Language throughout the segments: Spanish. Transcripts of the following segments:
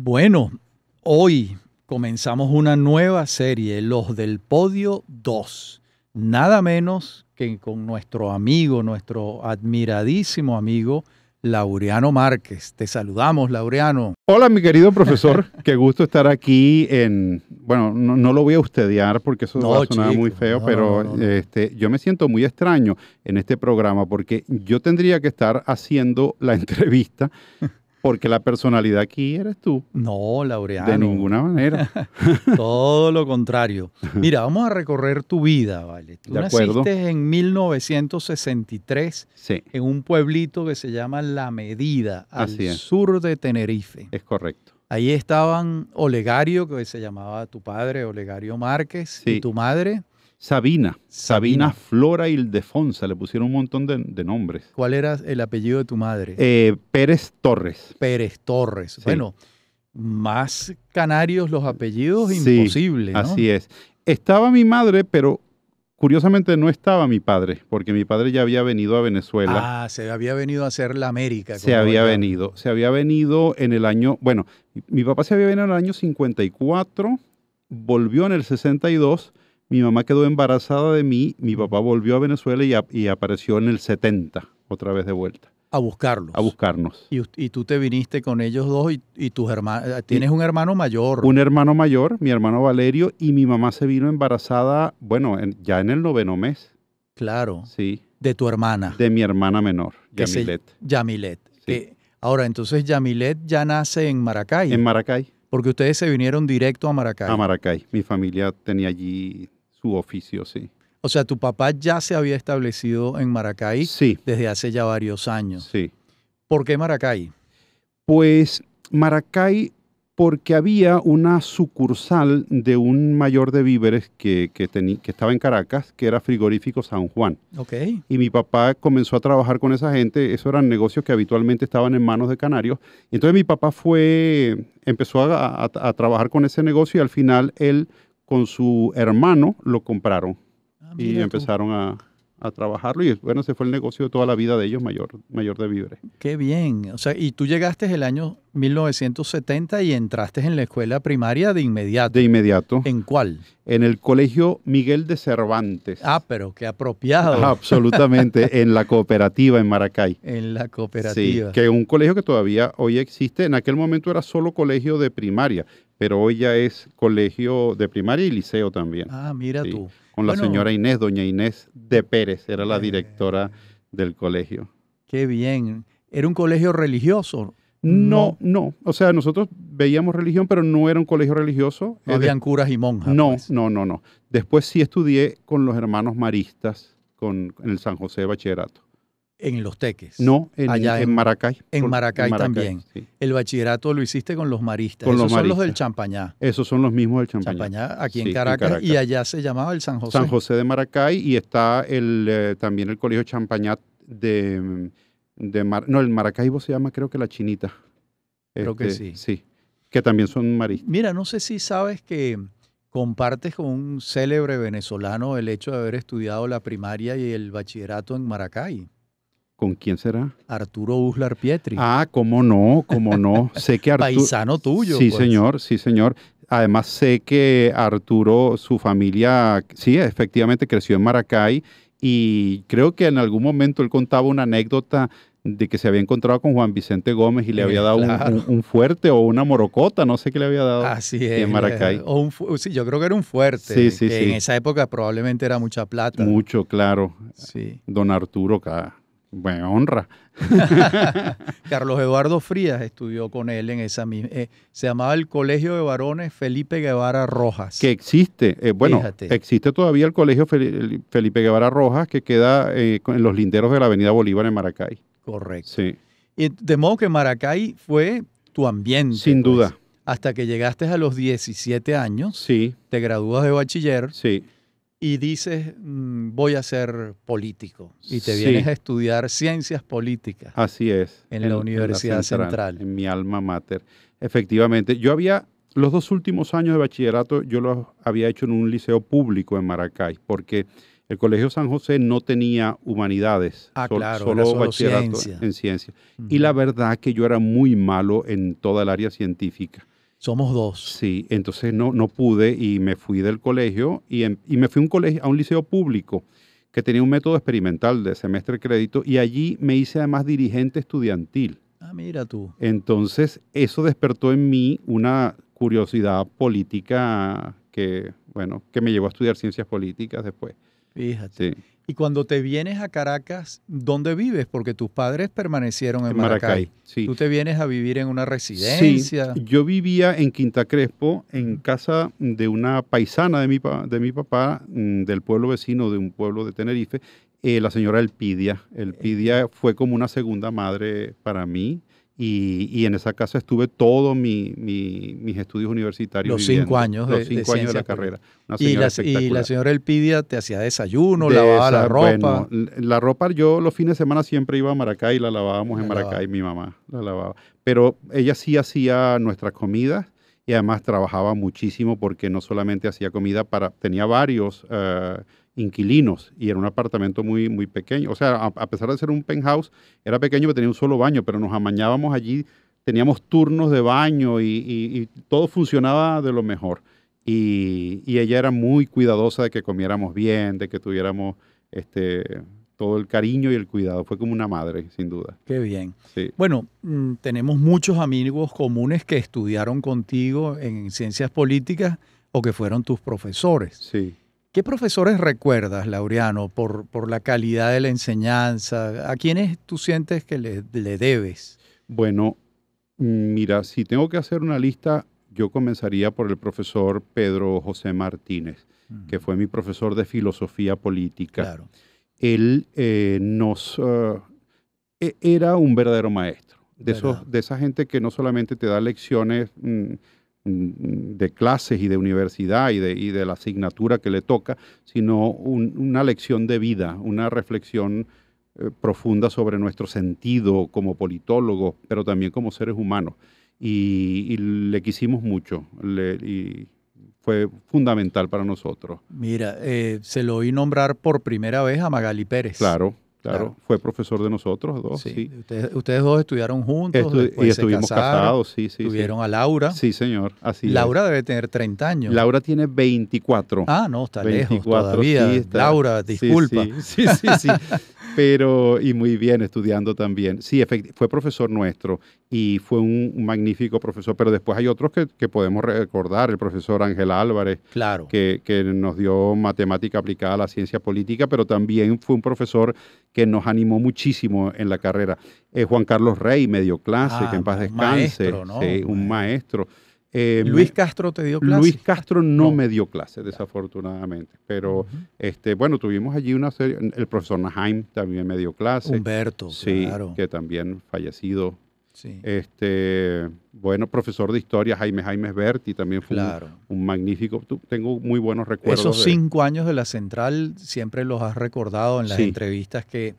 Bueno, hoy comenzamos una nueva serie, Los del Podio 2. Nada menos que con nuestro amigo, nuestro admiradísimo amigo, Laureano Márquez. Te saludamos, Laureano. Hola, mi querido profesor. Qué gusto estar aquí en... Bueno, no, lo voy a ustediar porque eso va a sonar muy feo, pero Este, yo me siento muy extraño en este programa porque yo tendría que estar haciendo la entrevista porque la personalidad aquí eres tú. No, Laureano. De ninguna manera. Todo lo contrario. Mira, vamos a recorrer tu vida, ¿vale? Tú naciste en 1963 en un pueblito que se llama La Medida, al sur de Tenerife. Es correcto. Ahí estaban Olegario, que se llamaba tu padre, Olegario Márquez, y tu madre. Sabina. Sabina, Flora Ildefonsa, le pusieron un montón de, nombres. ¿Cuál era el apellido de tu madre? Eh, Pérez Torres. Pérez Torres. Bueno, más canarios los apellidos, imposible. Así es. Estaba mi madre, pero curiosamente no estaba mi padre, porque mi padre ya había venido a Venezuela. Ah, se había venido a hacer la América. Se había venido, se había venido en el año, bueno, mi papá se había venido en el año 54, volvió en el 62 mi mamá quedó embarazada de mí, mi papá volvió a Venezuela y, apareció en el 70, otra vez de vuelta. A buscarlos. A buscarnos. Y, tú te viniste con ellos dos y, tus eh, Tienes un hermano mayor. Un hermano mayor, mi hermano Valerio, y mi mamá se vino embarazada, bueno, ya en el noveno mes. Claro. Sí. De tu hermana. De mi hermana menor, Yamilet. Yamilet. ahora, entonces Yamilet ya nace en Maracay. En Maracay. Porque ustedes se vinieron directo a Maracay. A Maracay. Mi familia tenía allí su oficio, sí. O sea, tu papá ya se había establecido en Maracay sí. desde hace ya varios años. Sí. ¿Por qué Maracay? Pues Maracay porque había una sucursal de un mayor de víveres que, que, estaba en Caracas, que era Frigorífico San Juan. Okay. Y mi papá comenzó a trabajar con esa gente, Eso eran negocios que habitualmente estaban en manos de canarios. Entonces mi papá fue, empezó a trabajar con ese negocio y al final él con su hermano lo compraron ah, y empezaron a, trabajarlo y bueno, se fue el negocio de toda la vida de ellos, mayor, mayor de víveres. Qué bien, o sea, y tú llegaste el año 1970 y entraste en la escuela primaria de inmediato. De inmediato. ¿En cuál? En el colegio Miguel de Cervantes. Ah, pero qué apropiado. Absolutamente, en la cooperativa en Maracay. En la cooperativa. Sí, que un colegio que todavía hoy existe, en aquel momento era solo colegio de primaria, pero hoy ya es colegio de primaria y liceo también. Ah, mira tú. Con la señora Inés, doña Inés de Pérez, era la eh, directora del colegio. Qué bien. ¿Era un colegio religioso? No, no, O sea, nosotros veíamos religión, pero no era un colegio religioso. No habían curas y monjas. No, pues. no, no, no. Después sí estudié con los hermanos maristas con, en el San José de Bachillerato. En Los Teques. No, allá en, Maracay. En Maracay, también. El bachillerato lo hiciste con los maristas. Con Esos son los del Champañá. Esos son los mismos del Champañá. Champañá aquí en, Caracas, y allá se llamaba el San José. San José de Maracay y está el, eh, también el Colegio Champañá de, de no, el Maracaibo se llama creo que La Chinita. Creo que este, sí. Sí, que también son maristas. Mira, no sé si sabes que compartes con un célebre venezolano el hecho de haber estudiado la primaria y el bachillerato en Maracay. ¿Con quién será? Arturo Uslar Pietri. Ah, cómo no, cómo no. sé que Arturo. Paisano tuyo. Sí, pues. señor, sí, señor. Además, sé que Arturo, su familia, sí, efectivamente creció en Maracay y creo que en algún momento él contaba una anécdota de que se había encontrado con Juan Vicente Gómez y le había eh, dado un, fuerte o una morocota, no sé qué le había dado Así es, en Maracay. sí, yo creo que era un fuerte. Sí, sí, En esa época probablemente era mucha plata. Mucho, claro. Sí. Don Arturo, Buena honra. Carlos Eduardo Frías estudió con él en esa misma. Eh, se llamaba el Colegio de Varones Felipe Guevara Rojas. Que existe. Eh, bueno, existe todavía el Colegio Felipe Guevara Rojas que queda eh, en los linderos de la Avenida Bolívar en Maracay. Correcto. Sí. Y de modo que Maracay fue tu ambiente. Sin pues, duda. hasta que llegaste a los 17 años. Sí. Te gradúas de bachiller. Sí y dices, mm, voy a ser político. Y te vienes a estudiar ciencias políticas. Así es. En, la Universidad Central, En mi alma mater. Efectivamente, yo había, los dos últimos años de bachillerato, yo los había hecho en un liceo público en Maracay, porque el Colegio San José no tenía humanidades, ah, solo, bachillerato ciencia. en ciencias. Y la verdad que yo era muy malo en toda el área científica. Somos dos. Sí, entonces no, no pude y me fui del colegio em, y, me fui a un, colegio, a un liceo público que tenía un método experimental de semestre crédito y allí me hice además dirigente estudiantil. Ah, mira tú. Entonces eso despertó en mí una curiosidad política que, bueno, que me llevó a estudiar ciencias políticas después. Fíjate. Sí. Y cuando te vienes a Caracas, ¿dónde vives? Porque tus padres permanecieron en, Maracay. Tú te vienes a vivir en una residencia. yo vivía en Quinta Crespo, en casa de una paisana de mi, de mi papá, mm, del pueblo vecino de un pueblo de Tenerife, eh, la señora Elpidia. Elpidia fue como una segunda madre para mí. Y, en esa casa estuve todos mis estudios universitarios. Los cinco años. Los de, años de la carrera. y, la, señora Elpidia te hacía desayuno, lavaba la ropa. la ropa yo los fines de semana siempre iba a Maracay y la lavábamos en Maracay, mi mamá la lavaba. Pero ella sí hacía nuestras comidas y además trabajaba muchísimo porque no solamente hacía comida para, tenía varios... Uh, inquilinos y era un apartamento muy, muy pequeño. O sea, a, pesar de ser un penthouse, era pequeño porque tenía un solo baño, pero nos amañábamos allí, teníamos turnos de baño y, todo funcionaba de lo mejor. Y, ella era muy cuidadosa de que comiéramos bien, de que tuviéramos este, todo el cariño y el cuidado. Fue como una madre, sin duda. Qué bien. Bueno, mm, tenemos muchos amigos comunes que estudiaron contigo en ciencias políticas o que fueron tus profesores. Sí. ¿Qué profesores recuerdas, Laureano, por, por la calidad de la enseñanza? ¿A quiénes tú sientes que le, le debes? Bueno, mm, mira, si tengo que hacer una lista, yo comenzaría por el profesor Pedro José Martínez, que fue mi profesor de filosofía política. Claro. Él eh, nos eh, e, era un verdadero maestro, de, de esa gente que no solamente te da lecciones mm, Mm, de clases y de universidad y de, y de la asignatura que le toca, sino una lección de vida, una reflexión eh, profunda sobre nuestro sentido como politólogos, pero también como seres humanos. Y, le quisimos mucho, y fue fundamental para nosotros. Mira, eh, se lo oí nombrar por primera vez a Magali Pérez. Claro. Claro, fue profesor de nosotros dos. Ustedes, dos estudiaron juntos. y estuvimos casados, sí, sí. Tuvieron a Laura. Sí, señor, Laura debe tener 30 años. Laura tiene 24. Ah, no, está lejos todavía. Laura, disculpa. Sí, sí, sí. pero y muy bien estudiando también. Sí, fue profesor nuestro y fue un, magnífico profesor, pero después hay otros que, podemos recordar, el profesor Ángel Álvarez, claro. que, nos dio matemática aplicada a la ciencia política, pero también fue un profesor que nos animó muchísimo en la carrera. Juan Carlos Rey, medio clase, ah, que en paz descanse, un maestro eh, Luis Castro te dio clase. Luis Castro no, me dio clase, desafortunadamente. Pero este, bueno, tuvimos allí una serie. El profesor Jaime también me dio clase. Humberto, sí, que también fallecido. Este, bueno, profesor de historia, Jaime Jaime Berti, también fue un, magnífico. Tengo muy buenos recuerdos. Esos cinco años de la central siempre los has recordado en las entrevistas que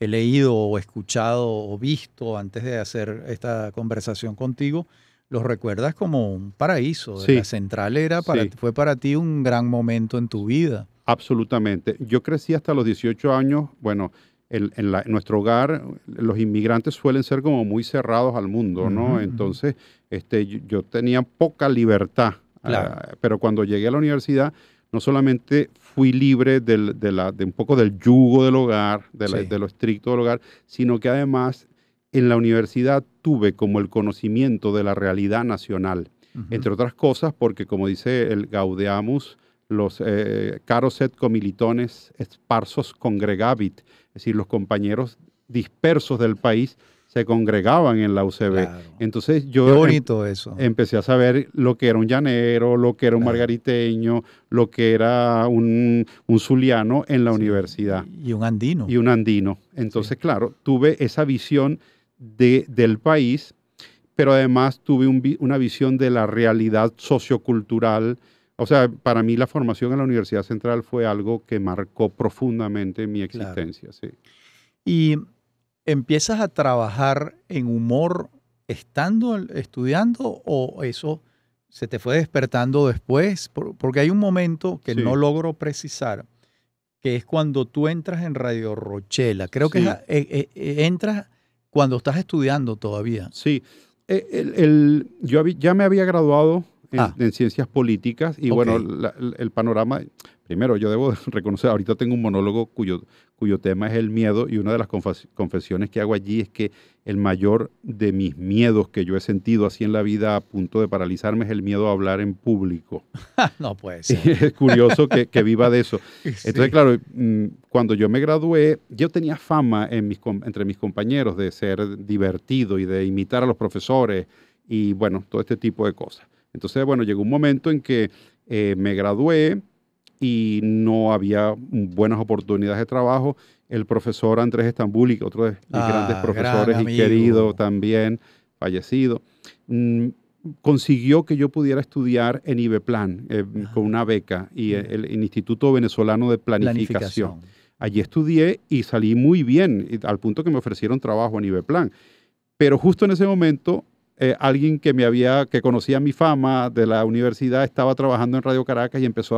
he leído o escuchado o visto antes de hacer esta conversación contigo los recuerdas como un paraíso. La central era para, fue para ti un gran momento en tu vida. Absolutamente. Yo crecí hasta los 18 años. Bueno, en, nuestro hogar los inmigrantes suelen ser como muy cerrados al mundo, ¿no? Entonces, este, yo, tenía poca libertad. Ah, pero cuando llegué a la universidad, no solamente fui libre de, la, de, un poco del yugo del hogar, de, de, lo estricto del hogar, sino que además en la universidad tuve como el conocimiento de la realidad nacional, entre otras cosas porque, como dice el Gaudeamus, los caroset eh, caros comilitones esparsos congregavit, es decir, los compañeros dispersos del país se congregaban en la UCB. Entonces yo em empecé a saber lo que era un llanero, lo que era un margariteño, lo que era un, zuliano en la universidad. Y un andino. Y un andino. Entonces, claro, tuve esa visión del país, pero además tuve una visión de la realidad sociocultural. O sea, para mí la formación en la Universidad Central fue algo que marcó profundamente mi existencia. Y empiezas a trabajar en humor estando estudiando o eso se te fue despertando después, porque hay un momento que no logro precisar, que es cuando tú entras en Radio Rochela. Creo que eh, eh, eh, entras cuando estás estudiando todavía. Sí, e, yo ya me había graduado en, ah. ciencias políticas y bueno, el panorama, primero yo debo reconocer, ahorita tengo un monólogo cuyo, cuyo tema es el miedo y una de las confesiones que hago allí es que el mayor de mis miedos que yo he sentido así en la vida a punto de paralizarme es el miedo a hablar en público. no puede ser. es curioso que, que, viva de eso. Entonces, claro, mm, cuando yo me gradué, yo tenía fama en mis, entre mis compañeros de ser divertido y de imitar a los profesores y bueno, todo este tipo de cosas. Entonces, bueno, llegó un momento en que eh, me gradué, y no había buenas oportunidades de trabajo. El profesor Andrés Estambuli, otro de mis ah, grandes profesores y querido también, fallecido, mm, consiguió que yo pudiera estudiar en IBEPLAN eh, ah. con una beca y el, Instituto Venezolano de Planificación. Planificación. Allí estudié y salí muy bien, al punto que me ofrecieron trabajo en IBEPLAN. Pero justo en ese momento eh, alguien que me había, que conocía mi fama de la universidad, estaba trabajando en Radio Caracas y empezó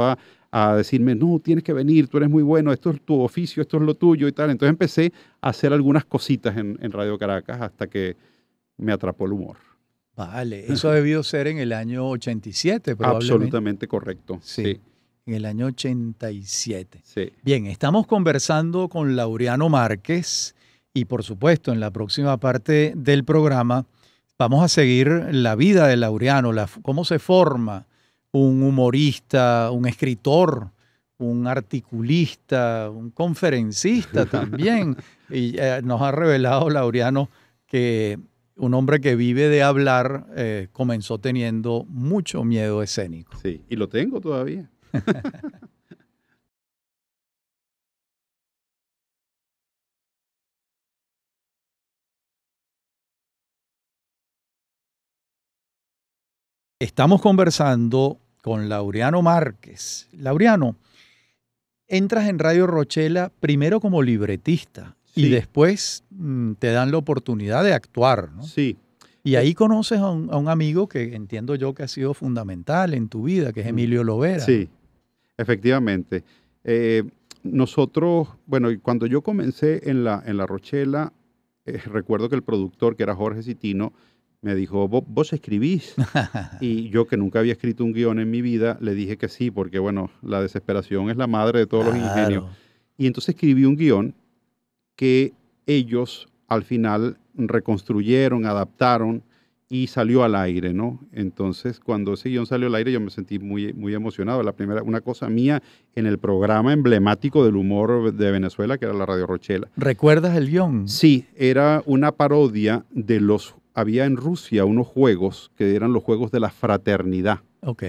a, decirme, no, tienes que venir, tú eres muy bueno, esto es tu oficio, esto es lo tuyo y tal. Entonces empecé a hacer algunas cositas en, Radio Caracas hasta que me atrapó el humor. Vale, eso ha debido ser en el año 87, probablemente. Absolutamente correcto. sí. en el año 87. Sí. Bien, estamos conversando con Laureano Márquez y por supuesto en la próxima parte del programa vamos a seguir la vida de Laureano, cómo se forma un humorista, un escritor, un articulista, un conferencista también. y eh, nos ha revelado Laureano que un hombre que vive de hablar eh, comenzó teniendo mucho miedo escénico. Sí, y lo tengo todavía. Estamos conversando con Laureano Márquez. Laureano, entras en Radio Rochela primero como libretista y después mm, te dan la oportunidad de actuar, ¿no? Sí. Y ahí conoces a un, amigo que entiendo yo que ha sido fundamental en tu vida, que es mm. Emilio Lovera. Sí, efectivamente. Eh, nosotros, bueno, cuando yo comencé en la, en la Rochela, eh, recuerdo que el productor, que era Jorge Citino, me dijo, ¿Vos, escribís? y yo que nunca había escrito un guión en mi vida, le dije que sí, porque bueno, la desesperación es la madre de todos los ingenios. Y entonces escribí un guión que ellos al final reconstruyeron, adaptaron y salió al aire, ¿no? Entonces, cuando ese guión salió al aire, yo me sentí muy, muy emocionado. La primera, una cosa mía en el programa emblemático del humor de Venezuela, que era la Radio Rochela. ¿Recuerdas el guión? Sí, era una parodia de los había en Rusia unos juegos que eran los juegos de la fraternidad. Ok.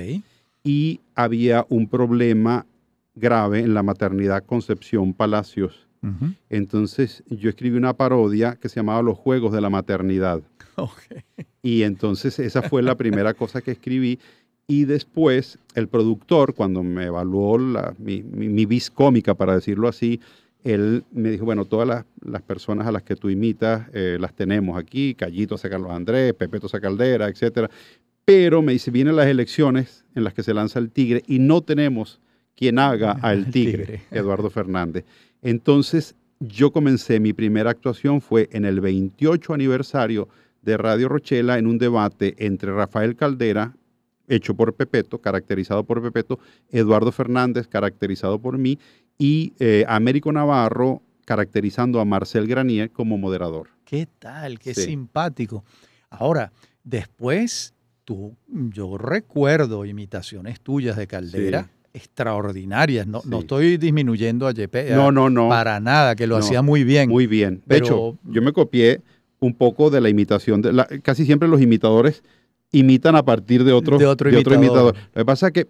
Y había un problema grave en la maternidad Concepción Palacios. Entonces yo escribí una parodia que se llamaba Los Juegos de la Maternidad. Y entonces esa fue la primera cosa que escribí. Y después el productor, cuando me evaluó mi, mi, mi, vis cómica, para decirlo así, él me dijo, bueno, todas las, personas a las que tú imitas eh, las tenemos aquí, Callito a Carlos Andrés, Pepeto Sacaldera, Caldera, etc. Pero me dice, vienen las elecciones en las que se lanza el Tigre y no tenemos quien haga al tigre, tigre, Eduardo Fernández. Entonces yo comencé, mi primera actuación fue en el 28 aniversario de Radio Rochela en un debate entre Rafael Caldera, hecho por Pepeto, caracterizado por Pepeto, Eduardo Fernández, caracterizado por mí, y eh, Américo Navarro caracterizando a Marcel Granier como moderador. ¿Qué tal? Qué simpático. Ahora, después, tú, yo recuerdo imitaciones tuyas de Caldera. extraordinarias. No, estoy disminuyendo a JP No, no, no. Para nada, que lo hacía muy bien. Muy bien. De hecho, yo me copié un poco de la imitación. De casi siempre los imitadores imitan a partir de, otro, otro imitador. Lo que pasa es que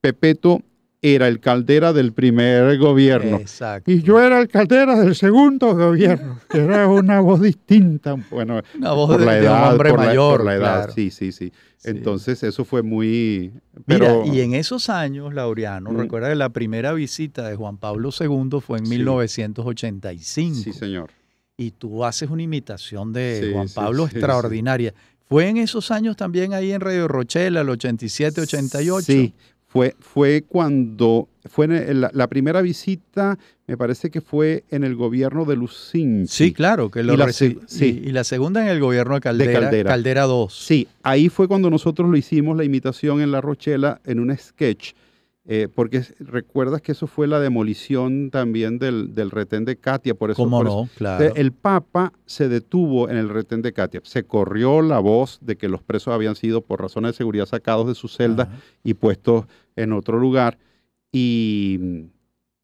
Pepeto era el caldera del primer gobierno. Exacto. Y yo era el caldera del segundo gobierno, que era una voz distinta. Bueno, una voz de, la un hombre mayor. La, edad, sí, sí, sí, Entonces eso fue muy... Pero... Mira, y en esos años, Laureano, mm. recuerda que la primera visita de Juan Pablo II fue en 1985. Sí, señor. Y tú haces una imitación de Juan Pablo extraordinaria. ¿Fue en esos años también ahí en Radio Rochela, el 87, 88? Sí, fue, fue cuando fue en la, primera visita, me parece que fue en el gobierno de Lucín. Sí, claro, que lo y sí. Y, la segunda en el gobierno de Caldera, Caldera, 2. Sí, ahí fue cuando nosotros lo hicimos la imitación en La Rochela en un sketch eh, porque recuerdas que eso fue la demolición también del, retén de Katia, por eso. El Papa se detuvo en el retén de Katia. Se corrió la voz de que los presos habían sido, por razones de seguridad, sacados de su celda y puestos en otro lugar. Y,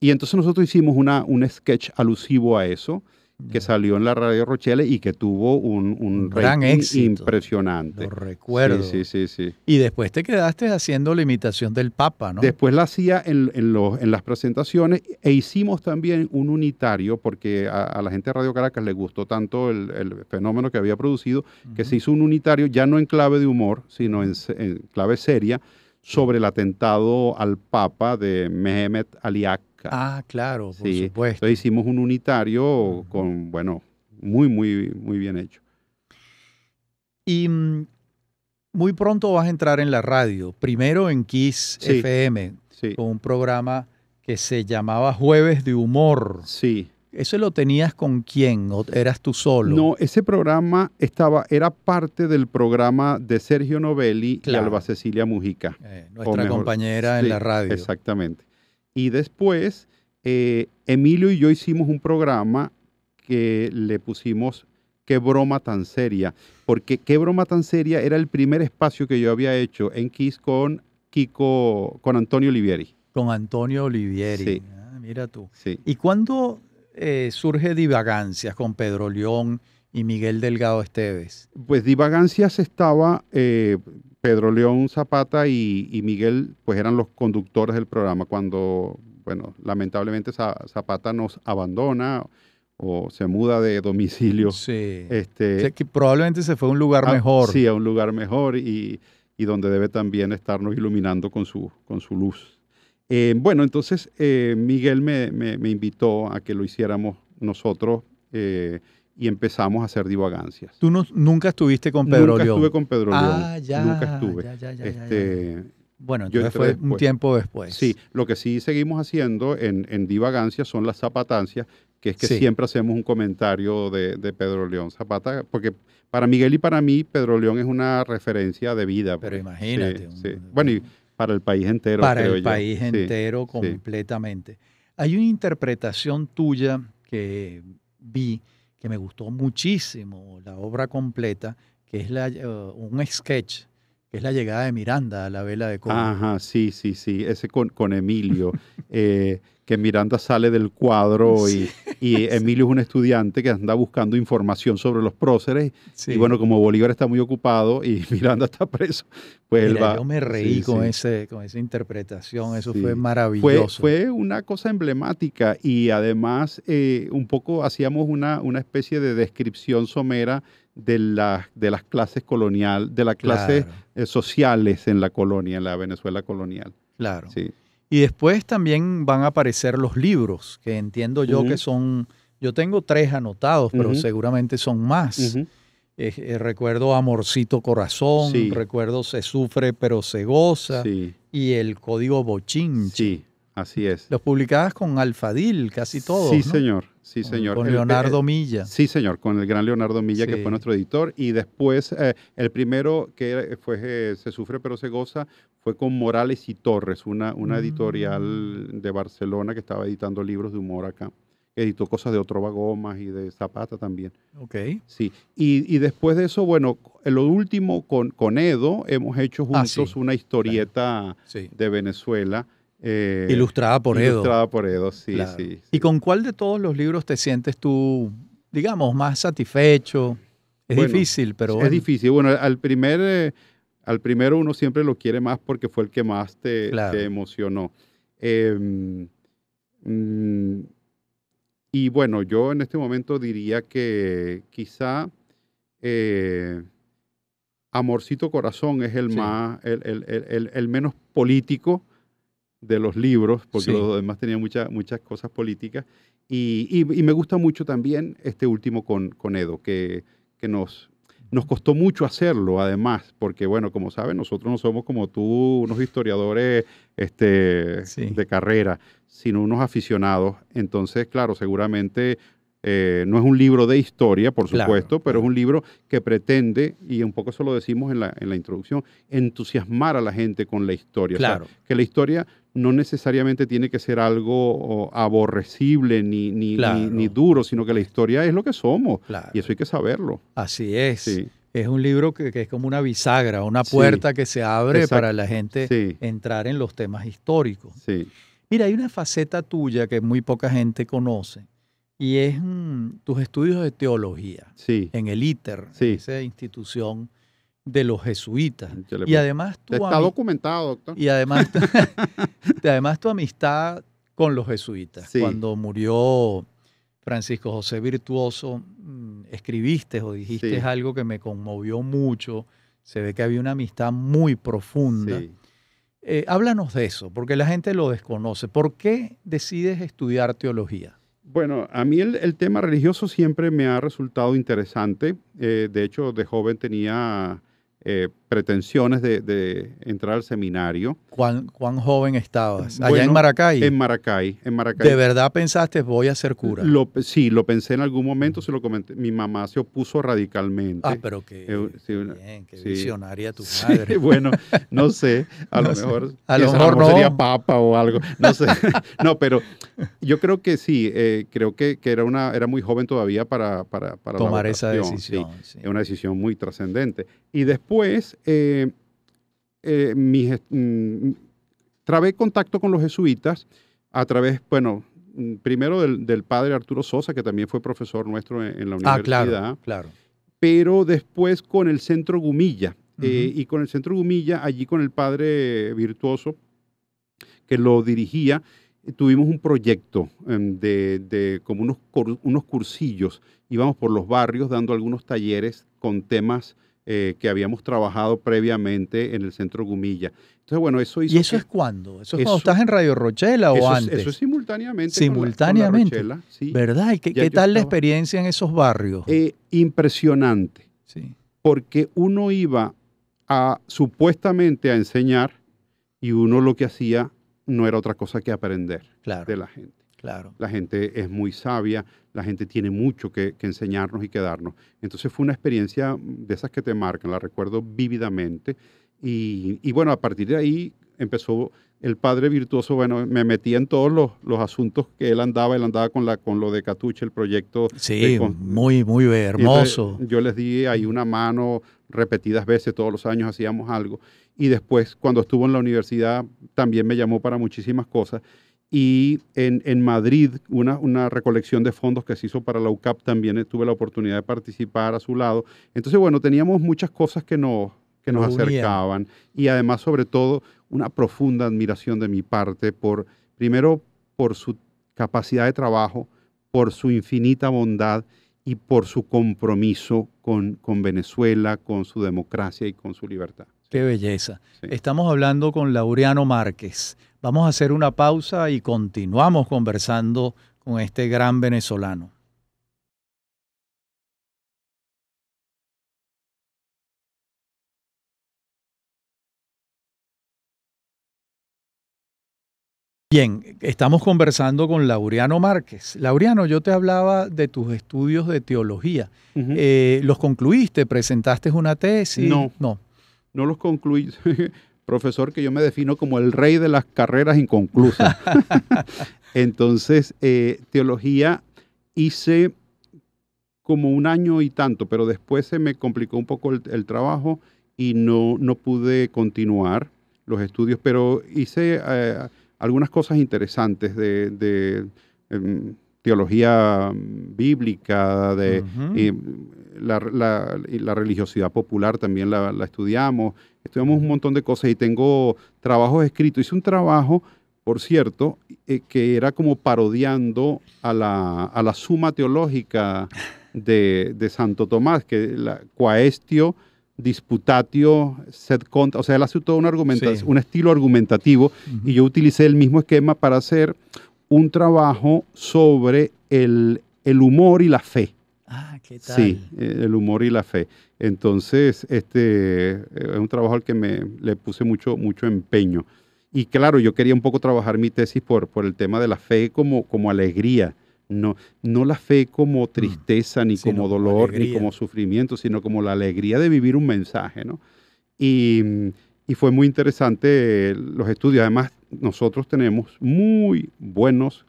y entonces nosotros hicimos una, un sketch alusivo a eso que salió en la radio Rochelle y que tuvo un, gran éxito impresionante. Lo recuerdo. Sí, sí, Y después te quedaste haciendo la imitación del Papa, ¿no? Después la hacía en, los, en las presentaciones e hicimos también un unitario porque a, la gente de Radio Caracas le gustó tanto el, fenómeno que había producido que se hizo un unitario ya no en clave de humor, sino en, en clave seria sobre el atentado al Papa de Mehmet Aliak Ah, claro, por supuesto. Entonces hicimos un unitario con, bueno, muy, muy, muy bien hecho. Y mm, muy pronto vas a entrar en la radio, primero en Kiss FM, con un programa que se llamaba Jueves de Humor. Sí. ¿Eso lo tenías con quién eras tú solo? No, ese programa estaba, era parte del programa de Sergio Novelli y Alba Cecilia Mujica. Eh, nuestra compañera en la radio. Exactamente. Y después, eh, Emilio y yo hicimos un programa que le pusimos Qué broma tan seria, porque Qué broma tan seria era el primer espacio que yo había hecho en Kiss con Kiko, con Antonio Olivieri. Con Antonio Olivieri, sí. Ah, mira tú. Sí. ¿Y cuándo eh, surge Divagancias con Pedro León y Miguel Delgado Esteves? Pues Divagancias estaba... Eh, Pedro León Zapata y, Miguel, pues eran los conductores del programa. Cuando, bueno, lamentablemente Zapata nos abandona o se muda de domicilio. Sí. Este, que probablemente se fue a un lugar mejor. Sí, a un lugar mejor y, donde debe también estarnos iluminando con su, con su luz. Eh, bueno, entonces eh, Miguel me, invitó a que lo hiciéramos nosotros. Eh, y empezamos a hacer divagancias. ¿Tú no, nunca estuviste con Pedro León? Nunca estuve con Pedro ah, Ya, nunca estuve. Ya, ya, ya, este, bueno, entonces fue un tiempo después. Sí, lo que sí seguimos haciendo en, en divagancias son las zapatancias, que es que siempre hacemos un comentario de, Pedro León Zapata, porque para Miguel y para mí Pedro León es una referencia de vida. Pero pues. imagínate. Bueno, y para el país entero. Para el país entero completamente. Hay una interpretación tuya que vi que me gustó muchísimo, la obra completa, que es eh, un sketch es la llegada de Miranda a la vela de Córdoba. Ajá, sí, sí, sí, ese con, Emilio, eh, que Miranda sale del cuadro y, Emilio es un estudiante que anda buscando información sobre los próceres y bueno, como Bolívar está muy ocupado y Miranda está preso, pues él va. Yo me reí con, Ese, con esa interpretación, eso fue maravilloso. Fue, una cosa emblemática y además eh, un poco hacíamos una, una especie de descripción somera de, de las clases colonial, de las clases eh, sociales en la colonia, en la Venezuela colonial. Claro. Y después también van a aparecer los libros, que entiendo yo que son, yo tengo tres anotados, pero seguramente son más. Eh, eh, recuerdo Amorcito Corazón, recuerdo Se Sufre pero Se Goza y el Código Bochinchi. Sí, así es. Los publicadas con Alfadil, casi todos. Sí, señor. Sí, señor. Con Leonardo Milla. Sí, señor, con el gran Leonardo Milla, que fue nuestro editor. Y después, eh, el primero que fue eh, Se Sufre pero Se Goza fue con Morales y Torres, una, una editorial mm. de Barcelona que estaba editando libros de humor acá editó cosas de Otroba Gomas y de Zapata también. Ok. Sí, y, después de eso, bueno, lo último con, Edo, hemos hecho ah, juntos una historieta de Venezuela eh, ilustrada por Edo. Ilustrada por Edo, sí, sí, ¿Y con cuál de todos los libros te sientes tú, digamos, más satisfecho? Es difícil, pero... Es difícil. Bueno, al primer, eh, al primero uno siempre lo quiere más porque fue el que más te, emocionó. Em, mm, y bueno, yo en este momento diría que quizá eh, Amorcito Corazón es el, más, el, menos político, de los libros, porque los demás tenían muchas muchas cosas políticas. Y, y, me gusta mucho también este último con, con Edo, que, nos, nos costó mucho hacerlo, además, porque, bueno, como saben, nosotros no somos como tú, unos historiadores este, de carrera, sino unos aficionados. Entonces, claro, seguramente eh, no es un libro de historia, por supuesto, pero es un libro que pretende, y un poco eso lo decimos en la, introducción, entusiasmar a la gente con la historia. Claro. que la historia no necesariamente tiene que ser algo aborrecible ni, ni, duro, sino que la historia es lo que somos. Y eso hay que saberlo. Así es. Es un libro que, es como una bisagra, una puerta que se abre para la gente entrar en los temas históricos. Mira, hay una faceta tuya que muy poca gente conoce y es mm, tus estudios de teología en el ITER, esa institución de los jesuitas. Y además tu está documentado, doctor. Y además, además tu amistad con los jesuitas. Cuando murió Francisco José Virtuoso, mm, escribiste o dijiste algo que me conmovió mucho. Se ve que había una amistad muy profunda. Eh, háblanos de eso, porque la gente lo desconoce. ¿Por qué decides estudiar teología? Bueno, a mí el, tema religioso siempre me ha resultado interesante. Eh, de hecho, de joven tenía eh, pretensiones de, entrar al seminario. ¿Cuán, joven estabas? Allá en Maracay. En Maracay, en Maracay. ¿De verdad pensaste voy a ser cura? sí, lo pensé en algún momento, se lo comenté. Mi mamá se opuso radicalmente. Ah, pero qué, eh, bien, qué visionaria tu madre. bueno, no sé, a lo mejor, a lo mejor no. sería papa o algo, no sé. no, pero yo creo que sí, eh, creo que, era, una, era muy joven todavía para, para tomar esa decisión. Es Una decisión muy trascendente. Y después eh, eh, mm, trabé contacto con los jesuitas a través, bueno, mm, primero del, padre Arturo Sosa, que también fue profesor nuestro en, la universidad. Ah, claro, claro. Pero después con el Centro Gumilla. Eh, y con el Centro Gumilla, allí con el padre virtuoso que lo dirigía, tuvimos un proyecto em, de, como unos, unos cursillos. Íbamos por los barrios dando algunos talleres con temas eh, que habíamos trabajado previamente en el Centro Gumilla. Entonces, bueno, eso ¿Y eso es cuándo? ¿Eso es cuando estás en Radio Rochela o antes? eso es simultáneamente. Simultáneamente. ¿Verdad? ¿Y qué, tal la experiencia en esos barrios? Eh, impresionante. Porque uno iba a supuestamente a enseñar y uno lo que hacía no era otra cosa que aprender de la gente. La gente es muy sabia, la gente tiene mucho que, enseñarnos y que darnos. Entonces fue una experiencia de esas que te marcan, la recuerdo vívidamente. Y, bueno, a partir de ahí empezó el padre virtuoso, bueno, me metía en todos los, asuntos que él andaba, él andaba con, la, con lo de Catuche, el proyecto. Sí, muy, muy hermoso. Yo les di ahí una mano repetidas veces, todos los años hacíamos algo. Y después, cuando estuvo en la universidad, también me llamó para muchísimas cosas y en, en Madrid, una, una, recolección de fondos que se hizo para la UCAP, también eh, tuve la oportunidad de participar a su lado. Entonces, bueno, teníamos muchas cosas que nos, que nos acercaban y además, sobre todo, una profunda admiración de mi parte por, primero, por su capacidad de trabajo, por su infinita bondad y por su compromiso con, con Venezuela, con su democracia y con su libertad. Qué belleza. Estamos hablando con Laureano Márquez. Vamos a hacer una pausa y continuamos conversando con este gran venezolano. Bien, estamos conversando con Laureano Márquez. Laureano, yo te hablaba de tus estudios de teología. Eh, ¿Los concluiste? ¿Presentaste una tesis? No. No no los concluí. Profesor, que yo me defino como el rey de las carreras inconclusas. Entonces, eh, teología hice como un año y tanto, pero después se me complicó un poco el, trabajo y no, no pude continuar los estudios, pero hice eh, algunas cosas interesantes de, em, teología mm, bíblica, de la, religiosidad popular también la, estudiamos, estudiamos un montón de cosas y tengo trabajos escritos. Hice un trabajo, por cierto, eh, que era como parodiando a la, a la suma teológica de, Santo Tomás, que la quaestio disputatio, sed contra, o sea, él hace todo un, un estilo argumentativo y yo utilicé el mismo esquema para hacer un trabajo sobre el, humor y la fe. Ah, ¿qué tal? Sí, eh, el humor y la fe. Entonces, este eh, es un trabajo al que me le puse mucho, mucho empeño. Y claro, yo quería un poco trabajar mi tesis por, por el tema de la fe como, como alegría. No, no la fe como mm. tristeza, ni como dolor, ni como sufrimiento, sino como la alegría de vivir un mensaje, Y, y fue muy interesante los estudios. Además, nosotros tenemos muy buenos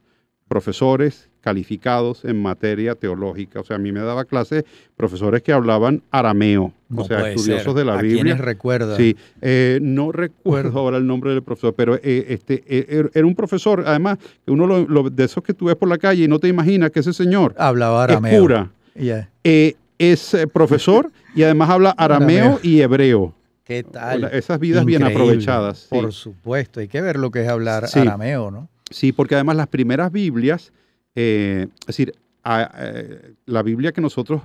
profesores calificados en materia teológica. O sea, a mí me daba clases profesores que hablaban arameo, o sea, estudiosos de la ¿A Biblia. ¿Quiénes Sí, eh, no recuerdo ahora el nombre del profesor, pero eh, este, eh, er, era un profesor, además, uno de esos que tú ves por la calle y no te imaginas que ese señor hablaba arameo. Es cura. es profesor y además habla arameo. y hebreo. ¿Qué tal? esas vidas bien aprovechadas. Por supuesto, hay que ver lo que es hablar arameo, ¿no? Sí, porque además las primeras Biblias, eh, es decir, a, eh, la Biblia que nosotros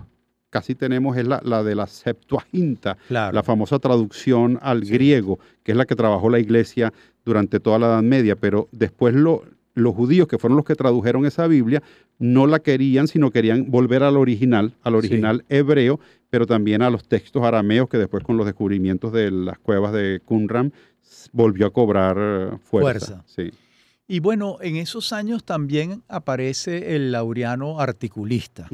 casi tenemos es la, de la Septuaginta, la famosa traducción al griego, que es la que trabajó la iglesia durante toda la Edad Media, pero después los judíos, que fueron los que tradujeron esa Biblia, no la querían, sino querían volver al original, al original hebreo, pero también a los textos arameos que después con los descubrimientos de las cuevas de Qumran volvió a cobrar eh, fuerza. Sí. Y bueno, en esos años también aparece el laureano articulista,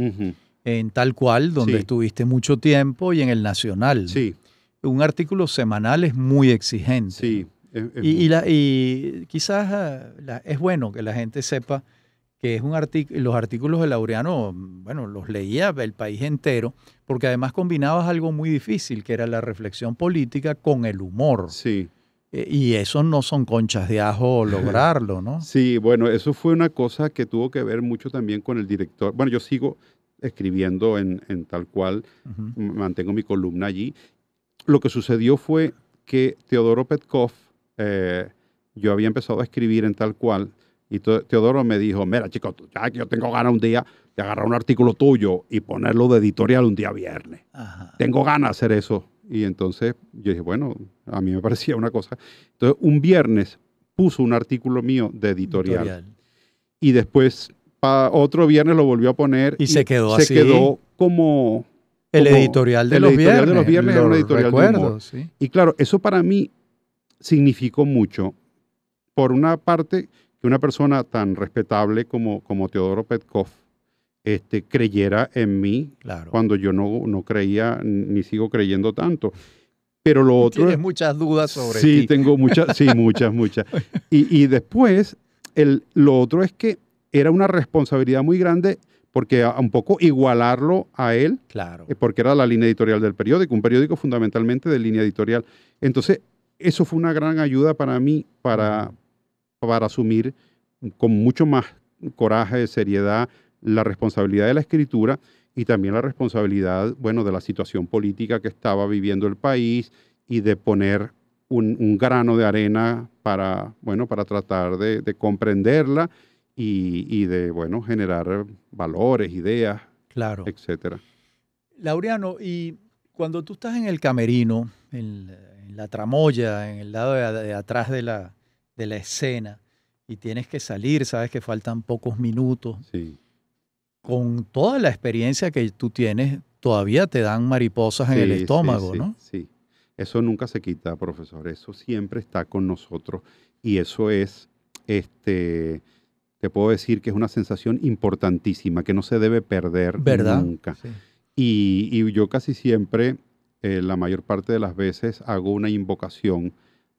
en tal cual, donde estuviste mucho tiempo, y en el Nacional. Sí. Un artículo semanal es muy exigente. Sí. y, y quizás eh, es bueno que la gente sepa que es un artículo, los artículos de Laureano, bueno, los leía el país entero, porque además combinabas algo muy difícil, que era la reflexión política con el humor. Sí. Eh, y eso no son conchas de ajo lograrlo, ¿no? Sí, bueno, eso fue una cosa que tuvo que ver mucho también con el director. Bueno, yo sigo escribiendo en, tal cual, mantengo mi columna allí. Lo que sucedió fue que Teodoro Petkov, eh, yo había empezado a escribir en tal cual, y Teodoro me dijo, mira chicos, ya que yo tengo ganas un día de agarrar un artículo tuyo y ponerlo de editorial un día viernes. Tengo ganas de hacer eso. Y entonces yo dije, bueno, a mí me parecía una cosa. Entonces un viernes puso un artículo mío de editorial. Y después otro viernes lo volvió a poner. Y, se quedó así. Se quedó como... El editorial de el los editorial viernes. de los viernes un editorial de ¿sí? Y claro, eso para mí significó mucho. Por una parte, que una persona tan respetable como, como Teodoro Petkov este, creyera en mí cuando yo no, no creía ni sigo creyendo tanto. Pero lo otro. Tienes muchas dudas sobre Sí, tengo muchas, sí, muchas, muchas. Y, y después, el, lo otro es que era una responsabilidad muy grande porque un poco igualarlo a él, claro. Eh, porque era la línea editorial del periódico, un periódico fundamentalmente de línea editorial. Entonces, eso fue una gran ayuda para mí, para, para asumir con mucho más coraje, seriedad, la responsabilidad de la escritura y también la responsabilidad, bueno, de la situación política que estaba viviendo el país y de poner un, grano de arena para, bueno, para tratar de, comprenderla y, de, bueno, generar valores, ideas, claro. etcétera. Laureano, y cuando tú estás en el camerino, en, la tramoya, en el lado de atrás de la, de la escena y tienes que salir, sabes que faltan pocos minutos. Sí. Con toda la experiencia que tú tienes, todavía te dan mariposas en el estómago, ¿no? Sí, eso nunca se quita, profesor, eso siempre está con nosotros y eso es, este, te puedo decir que es una sensación importantísima que no se debe perder ¿verdad? nunca. Y, yo casi siempre, eh, la mayor parte de las veces, hago una invocación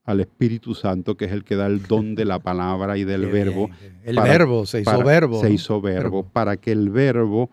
al Espíritu Santo, que es el que da el don de la palabra y del verbo. El verbo, se hizo verbo. Se hizo verbo, para que el verbo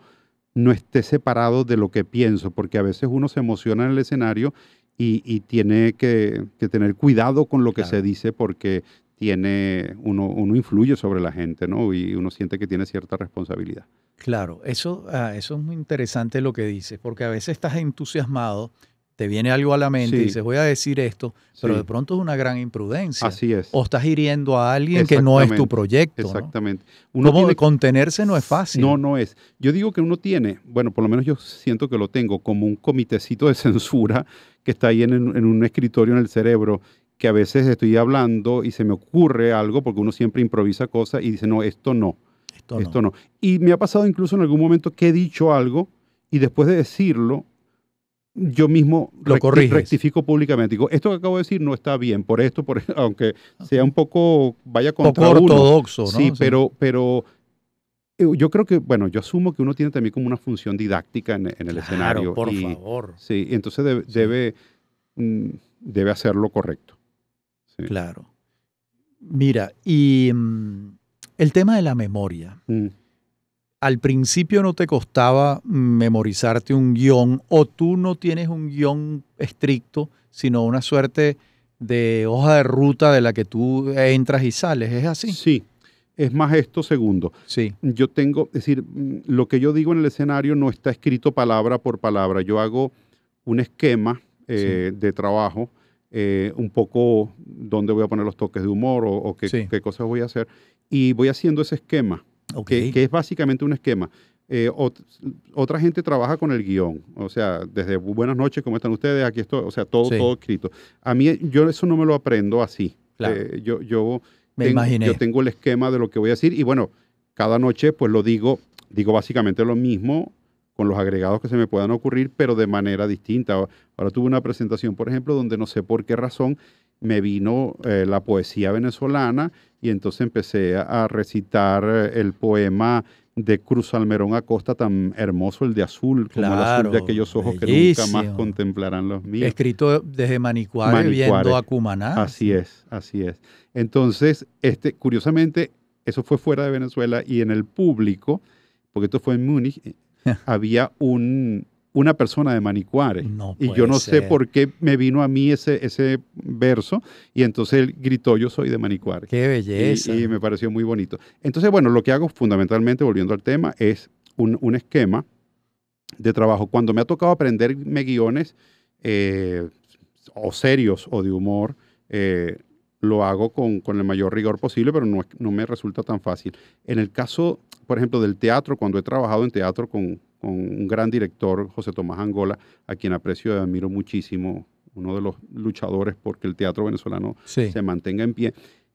no esté separado de lo que pienso, porque a veces uno se emociona en el escenario y, tiene que, tener cuidado con lo que se dice porque tiene, uno, influye sobre la gente, ¿no? Y uno siente que tiene cierta responsabilidad. Claro, eso, ah, eso es muy interesante lo que dices, porque a veces estás entusiasmado, te viene algo a la mente y dices, voy a decir esto, pero de pronto es una gran imprudencia. Así es. O estás hiriendo a alguien que no es tu proyecto. Exactamente. Como de contenerse no es fácil. No, no es. Yo digo que uno tiene, bueno, por lo menos yo siento que lo tengo, como un comitecito de censura que está ahí en, un escritorio en el cerebro que a veces estoy hablando y se me ocurre algo, porque uno siempre improvisa cosas y dice, no, esto no. Esto no. Y me ha pasado incluso en algún momento que he dicho algo y después de decirlo yo mismo lo rectifico públicamente. Digo, esto que acabo de decir no está bien, por esto, por aunque ah. sea un poco, vaya contra poco ortodoxo, ¿no? Sí, pero, pero eh, yo creo que, bueno, yo asumo que uno tiene también como una función didáctica en, el claro, escenario. por favor. Sí, entonces debe, mm, hacerlo correcto. Claro. Mira, y mm, el tema de la memoria. Mm al principio no te costaba memorizarte un guión o tú no tienes un guión estricto, sino una suerte de hoja de ruta de la que tú entras y sales. ¿Es así? Sí. Es más esto segundo. Sí. Yo tengo, es decir, mm, lo que yo digo en el escenario no está escrito palabra por palabra. Yo hago un esquema eh, de trabajo, eh, un poco dónde voy a poner los toques de humor o, qué, qué cosas voy a hacer. Y voy haciendo ese esquema que es básicamente un esquema. Eh, otra gente trabaja con el guión, o sea, desde buenas noches, ¿cómo están ustedes? Aquí esto, o sea, todo, todo escrito. A mí, yo eso no me lo aprendo así. Eh, yo, me tengo, yo tengo el esquema de lo que voy a decir y bueno, cada noche pues lo digo, digo básicamente lo mismo con los agregados que se me puedan ocurrir, pero de manera distinta. Ahora tuve una presentación, por ejemplo, donde no sé por qué razón me vino eh, la poesía venezolana y entonces empecé a recitar eh, el poema de Cruz Almerón Acosta tan hermoso, el de azul, como el azul de aquellos ojos que nunca más contemplarán los míos. Escrito desde Manicuare, a Cumaná. Así es, así es. Entonces, este, curiosamente, eso fue fuera de Venezuela y en el público, porque esto fue en Múnich, había un, una persona de Manicuare. y yo no sé por qué me vino a mí ese, ese verso y entonces él gritó, yo soy de Manicuare. Qué belleza. Y, me pareció muy bonito. Entonces, bueno, lo que hago fundamentalmente, volviendo al tema, es un, esquema de trabajo. Cuando me ha tocado me guiones eh, o serios o de humor, eh, lo hago con, el mayor rigor posible, pero no, no me resulta tan fácil. En el caso, por ejemplo, del teatro, cuando he trabajado en teatro con, con un gran director, José Tomás Angola, a quien aprecio y admiro muchísimo, uno de los luchadores porque el teatro venezolano se mantenga en pie.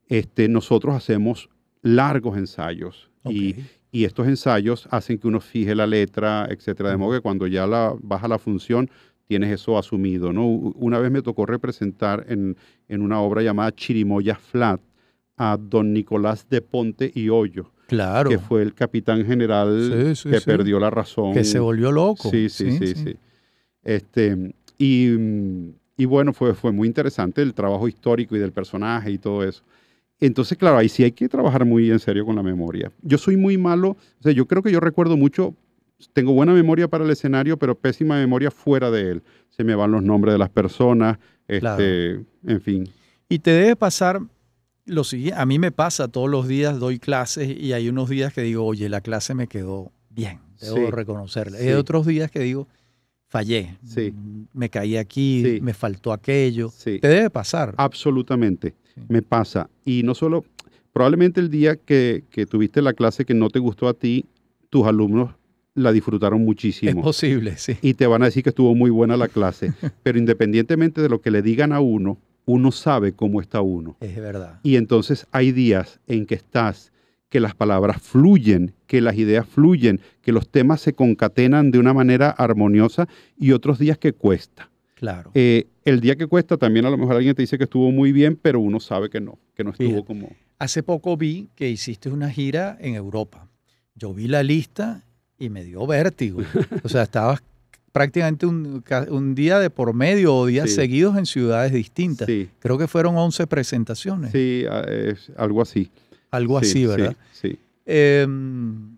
Este, nosotros hacemos largos ensayos y, estos ensayos hacen que uno fije la letra, etcétera, de modo que cuando ya la, baja la función tienes eso asumido. ¿no? Una vez me tocó representar en, en una obra llamada Chirimoya Flat a don Nicolás de Ponte y Hoyo, claro. que fue el capitán general que perdió la razón. Que se volvió loco. Sí, sí, sí, sí. Este, y, y, bueno, fue, fue muy interesante el trabajo histórico y del personaje y todo eso. Entonces, claro, ahí sí hay que trabajar muy en serio con la memoria. Yo soy muy malo, o sea, yo creo que yo recuerdo mucho, tengo buena memoria para el escenario, pero pésima memoria fuera de él. Se me van los nombres de las personas, este, en fin. Y te debe pasar, lo a mí me pasa todos los días, doy clases y hay unos días que digo, oye, la clase me quedó bien, debo reconocerle Hay otros días que digo, fallé, sí. Mm, me caí aquí, me faltó aquello. Te debe pasar. Absolutamente, me pasa. Y no solo, probablemente el día que, que tuviste la clase que no te gustó a ti, tus alumnos la disfrutaron muchísimo. Es posible, sí. Y te van a decir que estuvo muy buena la clase. Pero independientemente de lo que le digan a uno, uno sabe cómo está uno. Es verdad. Y entonces hay días en que estás, que las palabras fluyen, que las ideas fluyen, que los temas se concatenan de una manera armoniosa y otros días que cuesta. Claro. Eh, el día que cuesta también a lo mejor alguien te dice que estuvo muy bien, pero uno sabe que no, que no estuvo como... Hace poco vi que hiciste una gira en Europa. Yo vi la lista y me dio vértigo. O sea, estabas prácticamente un, un, día de por medio o días seguidos en ciudades distintas. Creo que fueron 11 presentaciones. Sí, ah, algo así. Algo así, ¿verdad? Sí. Em,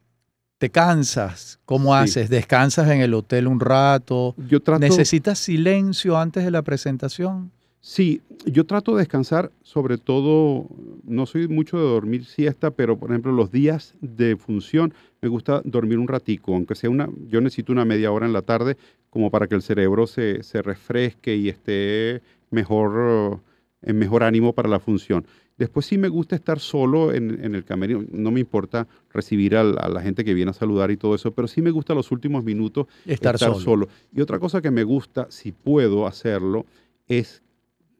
te cansas, ¿cómo haces? ¿Descansas en el hotel un rato? Yo ¿Necesitas silencio antes de la presentación? Sí, yo trato de descansar, sobre todo, no soy mucho de dormir siesta, pero por ejemplo los días de función me gusta dormir un ratico, aunque sea una, yo necesito una media hora en la tarde como para que el cerebro se, refresque y esté mejor, en mejor ánimo para la función. Después sí me gusta estar solo en, el camerino, no me importa recibir a la, gente que viene a saludar y todo eso, pero sí me gusta los últimos minutos estar, solo. Y otra cosa que me gusta, si puedo hacerlo, es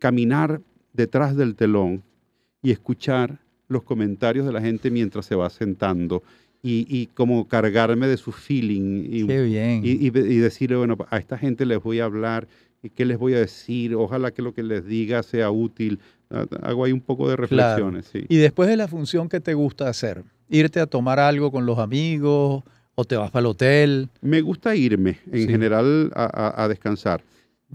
caminar detrás del telón y escuchar los comentarios de la gente mientras se va sentando y, y como cargarme de su feeling y, Qué bien. Y, decirle, bueno, a esta gente les voy a hablar, y qué les voy a decir, ojalá que lo que les diga sea útil. Ah, hago ahí un poco de reflexiones. Y después de la función que te gusta hacer, irte a tomar algo con los amigos o te vas para el hotel. Me gusta irme en general a descansar.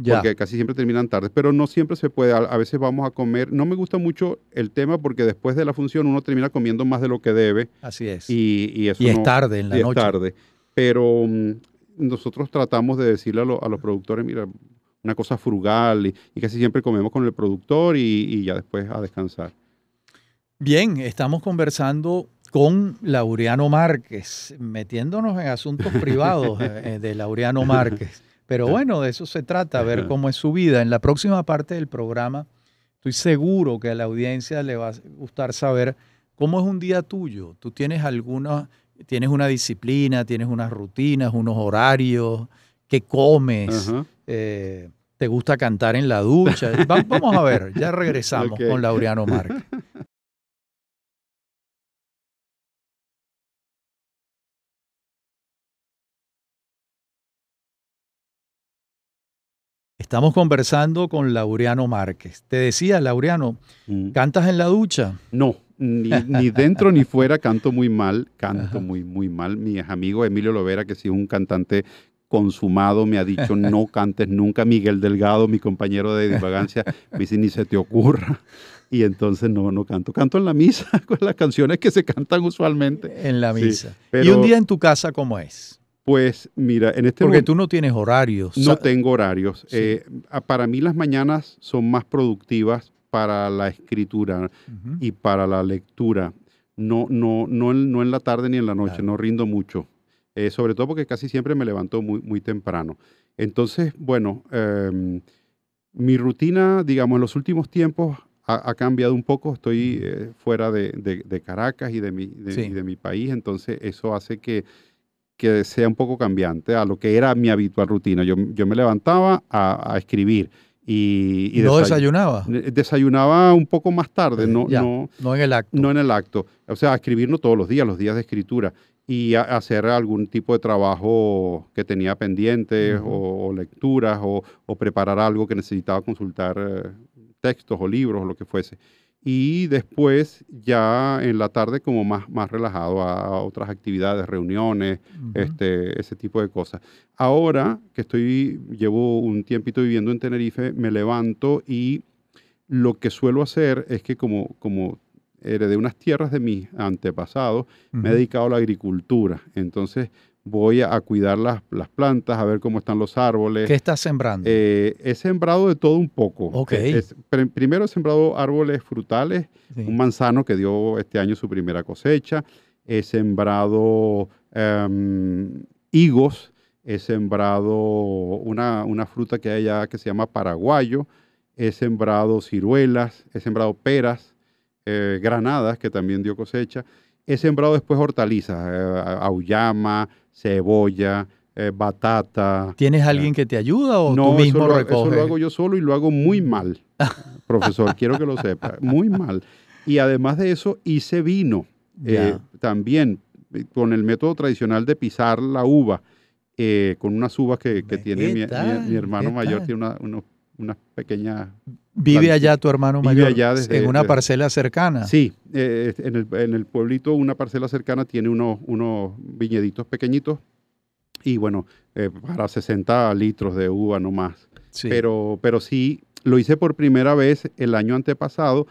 Porque casi siempre terminan tarde, pero no siempre se puede. A, veces vamos a comer. No me gusta mucho el tema porque después de la función uno termina comiendo más de lo que debe. Así es. Y, es tarde en la y noche. Es tarde. Pero mm, nosotros tratamos de decirle a, los productores, mira, una cosa frugal y casi siempre comemos con el productor y ya después a descansar. Bien, estamos conversando con Laureano Márquez, metiéndonos en asuntos privados eh, de Laureano Márquez. Pero bueno, de eso se trata, ver cómo es su vida. En la próxima parte del programa, estoy seguro que a la audiencia le va a gustar saber cómo es un día tuyo. Tú tienes alguna, tienes una disciplina, tienes unas rutinas, unos horarios, qué comes, eh, te gusta cantar en la ducha. vamos a ver, ya regresamos con Laureano Márquez. Estamos conversando con Laureano Márquez. Te decía, Laureano, mm. ¿cantas en la ducha? No, ni, dentro ni fuera canto muy mal, canto muy, muy mal. Mi amigo Emilio Lovera, que sí es un cantante consumado, me ha dicho no cantes nunca. Miguel Delgado, mi compañero de divagancia, me dice ni se te ocurra. Y entonces no, no canto. Canto en la misa, con las canciones que se cantan usualmente. En la misa. ¿Y un día en tu casa cómo es? Pues mira, en este Porque tú no tienes horarios. No tengo horarios. Eh, para mí las mañanas son más productivas para la escritura y para la lectura. No, no, no, en la tarde ni en la noche, no rindo mucho. Eh, sobre todo porque casi siempre me levanto muy, muy temprano. Entonces, bueno, em, mi rutina, digamos, en los últimos tiempos ha, cambiado un poco. Estoy eh, fuera de, Caracas y de y de mi país, entonces eso hace que que sea un poco cambiante a lo que era mi habitual rutina. Yo, me levantaba a, escribir. Y, ¿No desayunaba? Eh, desayunaba un poco más tarde, no, no, no en el acto. No en el acto. O sea, no todos los días, los días de escritura y hacer algún tipo de trabajo que tenía pendientes o, lecturas o, preparar algo que necesitaba consultar eh, textos o libros o lo que fuese y después ya en la tarde como más, más relajado a, otras actividades, reuniones, este, ese tipo de cosas. Ahora que estoy, llevo un tiempito viviendo en Tenerife, me levanto y lo que suelo hacer es que como, como heredé unas tierras de mis antepasados, me he dedicado a la agricultura. Entonces voy a, cuidar las, plantas, a ver cómo están los árboles. ¿Qué estás sembrando? Eh, he sembrado de todo un poco. Eh, primero he sembrado árboles frutales, un manzano que dio este año su primera cosecha. He sembrado em, higos, he sembrado una, fruta que hay allá que se llama paraguayo, he sembrado ciruelas, he sembrado peras, eh, granadas, que también dio cosecha he sembrado después hortalizas, eh, auyama, cebolla, eh, batata. ¿Tienes eh, alguien que te ayuda o no, tú mismo eso lo, lo hago yo solo y lo hago muy mal, profesor, quiero que lo sepa, muy mal. Y además de eso, hice vino también con el método tradicional de pisar la uva. con unas uvas que, tiene mi, hermano mayor, tiene unos unas pequeñas... ¿Vive allá tu hermano mayor? en una parcela cercana. Sí, eh, en, el, pueblito una parcela cercana tiene unos, unos viñeditos pequeñitos y bueno, eh, para 60 litros de uva no más. Pero, sí, lo hice por primera vez el año antepasado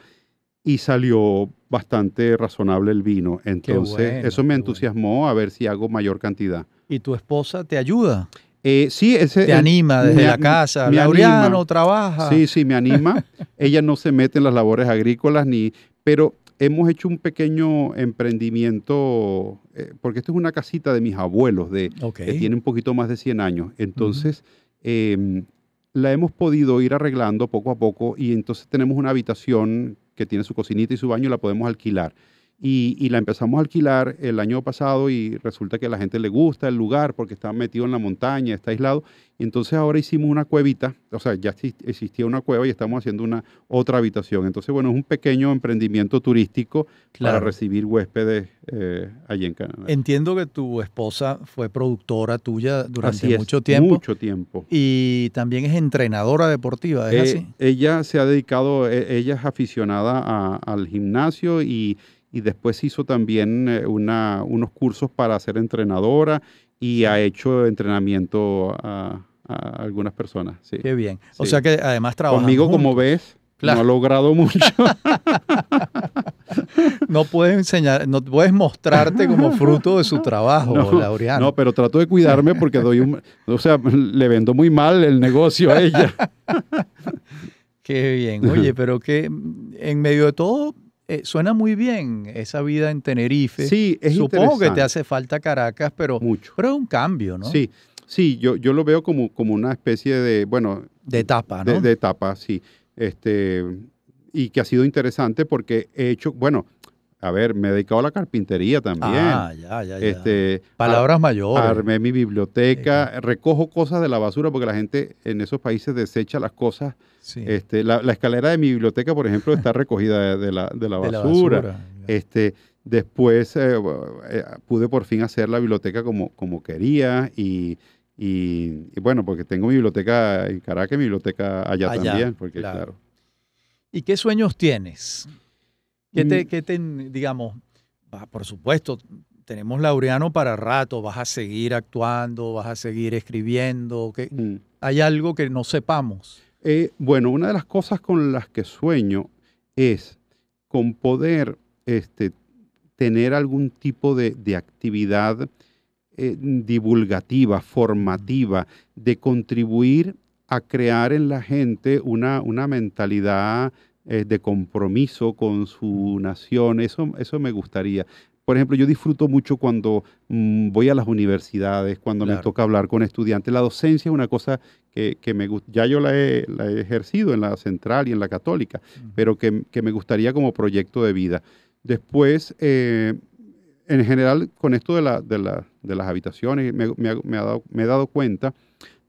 y salió bastante razonable el vino. Entonces, eso me entusiasmó a ver si hago mayor cantidad. ¿Y tu esposa te ayuda? Eh, sí, ese, Te anima desde la casa. Me trabaja. Sí, sí, me anima. Ella no se mete en las labores agrícolas ni, pero hemos hecho un pequeño emprendimiento, eh, porque esto es una casita de mis abuelos, de, que tiene un poquito más de 100 años. Entonces, em, la hemos podido ir arreglando poco a poco y entonces tenemos una habitación que tiene su cocinita y su baño y la podemos alquilar. Y, la empezamos a alquilar el año pasado y resulta que a la gente le gusta el lugar porque está metido en la montaña, está aislado. Y entonces ahora hicimos una cuevita, o sea, ya existía una cueva y estamos haciendo una otra habitación. Entonces, bueno, es un pequeño emprendimiento turístico para recibir huéspedes eh, allí en Canadá. Entiendo que tu esposa fue productora tuya durante mucho tiempo. Mucho tiempo. Y también es entrenadora deportiva, ¿es eh, así? Ella se ha dedicado, e-, ella es aficionada al gimnasio y y después hizo también eh, unos cursos para ser entrenadora y ha hecho entrenamiento a, algunas personas. Qué bien. O sea que además trabaja. Conmigo, como ves, no ha logrado mucho. no puedes enseñar, no puedes mostrarte como fruto de su trabajo, no, Laureano. No, pero trato de cuidarme porque doy un, o sea, le vendo muy mal el negocio a ella. Qué bien. Oye, pero que en medio de todo eh, suena muy bien esa vida en Tenerife. Sí, es Supongo que te hace falta Caracas, pero, Mucho. pero es un cambio, ¿no? Sí, sí yo, yo lo veo como, como una especie de, bueno... De etapa, ¿no? De, de etapa, sí. Este, y que ha sido interesante porque he hecho, bueno, a ver, me he dedicado a la carpintería también. Ah, ya, ya, ya. Este, Palabras mayores. Armé mi biblioteca, recojo cosas de la basura porque la gente en esos países desecha las cosas. Este, la, escalera de mi biblioteca, por ejemplo, está recogida de, la, basura. Este, después eh, eh, pude por fin hacer la biblioteca como, como quería y, bueno, porque tengo mi biblioteca en Caracas, mi biblioteca allá, también, porque claro. ¿Y qué sueños tienes? Mm. ¿Qué te, digamos, por supuesto, tenemos Laureano para rato, vas a seguir actuando, vas a seguir escribiendo, mm. ¿hay algo que no sepamos? Eh, bueno, una de las cosas con las que sueño es con poder este, tener algún tipo de, actividad eh, divulgativa, formativa, de contribuir a crear en la gente una, una mentalidad eh, de compromiso con su nación, eso, eso me gustaría. Por ejemplo, yo disfruto mucho cuando mm, voy a las universidades, cuando me toca hablar con estudiantes. La docencia es una cosa que, que me ya yo la he, ejercido en la central y en la católica, pero que, me gustaría como proyecto de vida. Después, eh, en general, con esto de, de, las habitaciones, me, he dado cuenta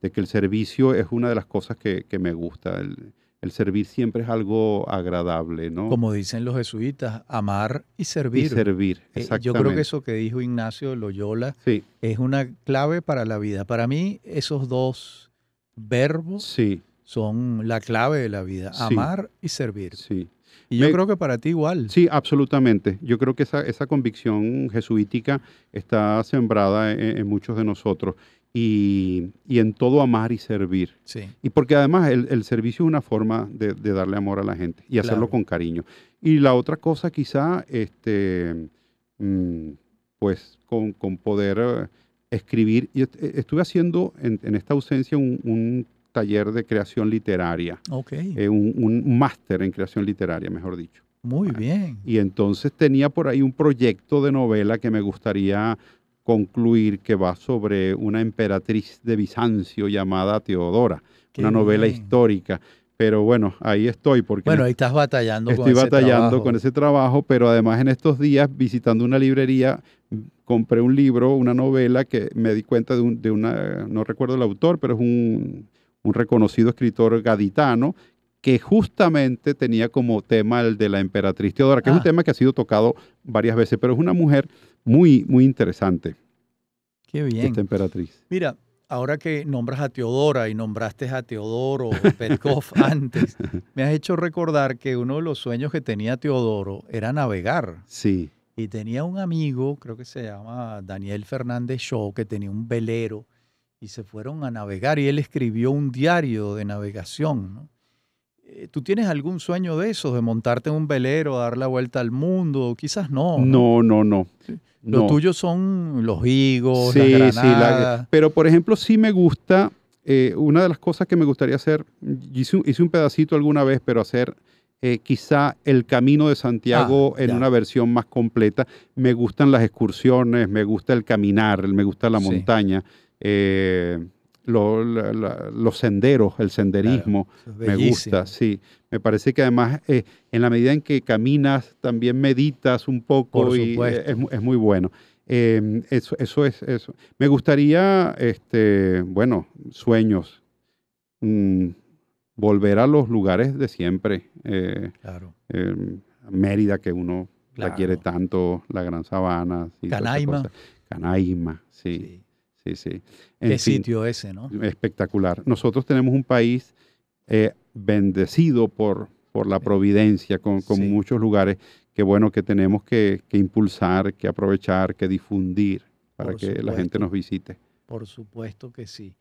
de que el servicio es una de las cosas que, que me gusta. El, el servir siempre es algo agradable, ¿no? Como dicen los jesuitas, amar y servir. Y servir, exactamente. Eh, yo creo que eso que dijo Ignacio Loyola es una clave para la vida. Para mí, esos dos verbos son la clave de la vida, amar y servir. Sí. Y yo creo que para ti igual. Sí, absolutamente. Yo creo que esa, esa convicción jesuítica está sembrada en muchos de nosotros y, y, en todo amar y servir. Sí. Y porque además el, el, servicio es una forma de, darle amor a la gente y hacerlo con cariño. Y la otra cosa quizá, este, mm, pues con, con poder eh, escribir. Eh, estuve haciendo en, en esta ausencia un, taller de creación literaria, ok eh, un, un máster en creación literaria, mejor dicho. Muy ah. bien. Y entonces tenía por ahí un proyecto de novela que me gustaría concluir que va sobre una emperatriz de Bizancio llamada Teodora, una novela histórica. Pero bueno, ahí estoy porque... Bueno, ahí estás batallando. Estoy con batallando ese trabajo. con ese trabajo, pero además en estos días visitando una librería compré un libro, una novela que me di cuenta de, una, no recuerdo el autor, pero es un, un reconocido escritor gaditano que justamente tenía como tema el de la emperatriz Teodora, que es un ah. tema que ha sido tocado varias veces, pero es una mujer muy, muy interesante. Qué bien. Esta emperatriz. Mira, ahora que nombras a Teodora y nombraste a Teodoro Petkov antes, me has hecho recordar que uno de los sueños que tenía Teodoro era navegar. Sí. Y tenía un amigo, creo que se llama Daniel Fernández Shaw, que tenía un velero y se fueron a navegar y él escribió un diario de navegación. Eh, ¿Tú tienes algún sueño de eso, de montarte en un velero, dar la vuelta al mundo? Quizás No, no, no. no. Lo tuyos son los higos, las Sí, pero por ejemplo, sí me gusta, eh, una de las cosas que me gustaría hacer, hice un, hice un pedacito alguna vez, pero hacer eh, quizá el camino de Santiago ah, en una versión más completa. Me gustan las excursiones, me gusta el caminar, me gusta la montaña. Eh, los senderos, el senderismo, me gusta, sí. Me parece que además eh, en la medida en que caminas también meditas un poco y eh, es, muy bueno. Em, eso, es eso. Me gustaría, este, bueno, sueños, mm, volver a los lugares de siempre. Eh, claro. Em, Mérida que uno la quiere tanto, la Gran Sabana. Canaima. Canaima, sí sí, sí. En Qué sitio ese, ¿no? Espectacular. Nosotros tenemos un país eh, bendecido por, por la providencia, con, muchos lugares que bueno que tenemos que, impulsar, que aprovechar, que difundir para que la gente nos visite. Por supuesto que sí.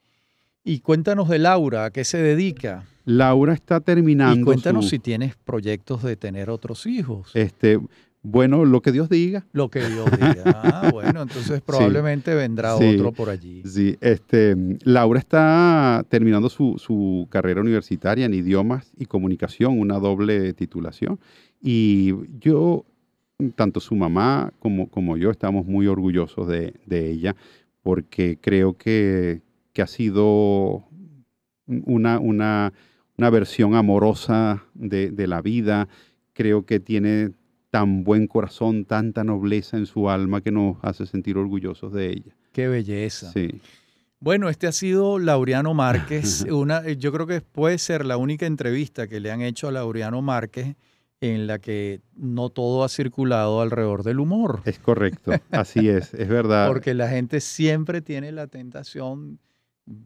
Y cuéntanos de Laura, ¿a qué se dedica? Laura está terminando. Y cuéntanos si tienes proyectos de tener otros hijos. Este, bueno, lo que Dios diga. Lo que Dios diga. Ah, bueno, entonces probablemente vendrá otro por allí. Sí, este, Laura está terminando su, carrera universitaria en idiomas y comunicación, una doble titulación. Y yo, tanto su mamá como, yo, estamos muy orgullosos de, ella porque creo que, ha sido una, versión amorosa de la vida. Creo que tiene tan buen corazón, tanta nobleza en su alma que nos hace sentir orgullosos de ella. Qué belleza. Sí. Bueno, este ha sido Laureano Márquez. Una, eh, yo creo que puede ser la única entrevista que le han hecho a Laureano Márquez en la que no todo ha circulado alrededor del humor. Es correcto, así es, es verdad. Porque la gente siempre tiene la tentación,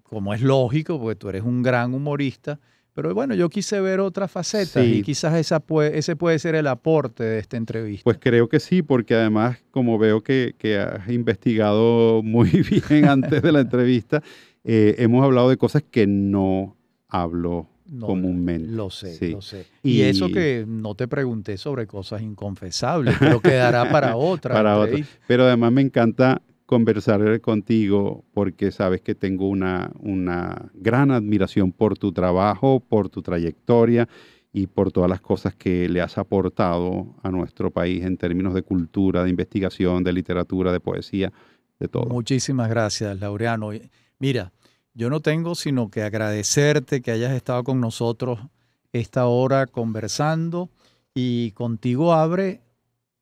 como es lógico, porque tú eres un gran humorista, pero bueno, yo quise ver otra faceta y quizás esa ese puede ser el aporte de esta entrevista. Pues creo que sí, porque además, como veo que, has investigado muy bien antes de la entrevista, eh, hemos hablado de cosas que no hablo comúnmente. Lo sé, lo sé. Y, eso que no te pregunté sobre cosas inconfesables, pero quedará para otra. para otra. Pero además me encanta conversar contigo porque sabes que tengo una, una gran admiración por tu trabajo, por tu trayectoria y por todas las cosas que le has aportado a nuestro país en términos de cultura, de investigación, de literatura, de poesía, de todo. Muchísimas gracias, Laureano. Mira, yo no tengo sino que agradecerte que hayas estado con nosotros esta hora conversando y contigo abre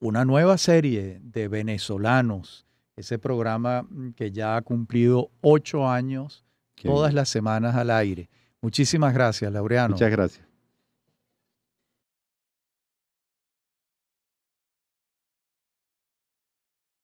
una nueva serie de venezolanos ese programa mm, que ya ha cumplido ocho años, todas las semanas al aire. Muchísimas gracias, Laureano. Muchas gracias.